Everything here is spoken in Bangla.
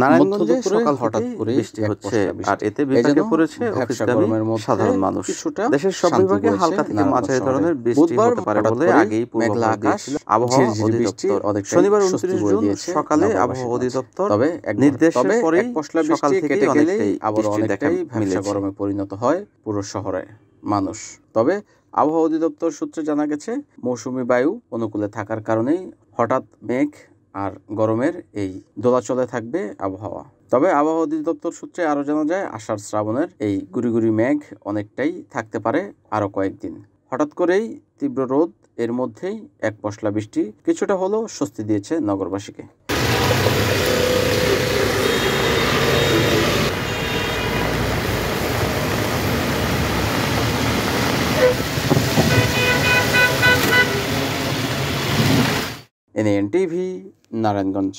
নারায়ণগঞ্জে সকাল হঠাৎ করে বৃষ্টি হচ্ছে আর এতে বিপাকে পড়েছে সাধারণ মানুষ দেশের সব বিভাগে হালকা থেকে মাঝারি ধরনের বৃষ্টি হতে পারে বলে আগেই আবহাওয়া অধিদপ্তর শনিবার উনত্রিশ জুন সকালে আবহাওয়া অধিদপ্তর তবে নির্দেশের পরে সকাল থেকে অনেকটাই আবহাওয়া অনেকটাই গরমে পরিণত হয় পুরো শহরে মানুষ তবে আবহাওয়া অধিদপ্তর সূত্রে জানা গেছে মৌসুমি বায়ু অনুকূলে থাকার কারণেই হঠাৎ মেঘ আর গরমের এই দোলাচলে থাকবে আবহাওয়া তবে আবহাওয়া অধিদপ্তর সূত্রে আরও জানা যায় আষাঢ় শ্রাবণের এই গুড়ি গুড়ি মেঘ অনেকটাই থাকতে পারে আরও কয়েকদিন হঠাৎ করেই তীব্র রোদ এর মধ্যেই এক পশলা বৃষ্টি কিছুটা হলেও স্বস্তি দিয়েছে নগরবাসীকে এনএন টিভি নারায়ণগঞ্জ